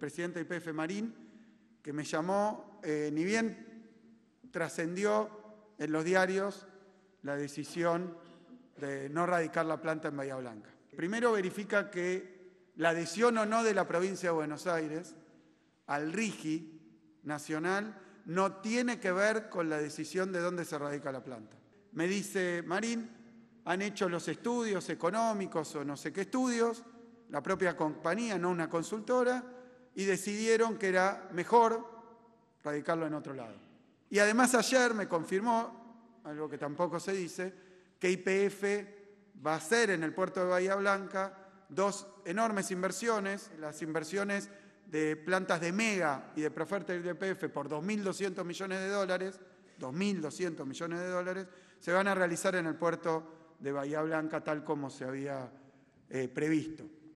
presidente del IPF Marín, que me llamó, eh, ni bien trascendió en los diarios la decisión de no radicar la planta en Bahía Blanca. Primero verifica que la adhesión o no de la provincia de Buenos Aires al RIGI nacional no tiene que ver con la decisión de dónde se radica la planta. Me dice Marín, han hecho los estudios económicos o no sé qué estudios, la propia compañía, no una consultora, y decidieron que era mejor radicarlo en otro lado. Y además ayer me confirmó, algo que tampoco se dice, que IPF va a hacer en el puerto de Bahía Blanca dos enormes inversiones, las inversiones de plantas de Mega y de Proferter de IPF por 2.200 millones de dólares, 2.200 millones de dólares, se van a realizar en el puerto de Bahía Blanca tal como se había eh, previsto.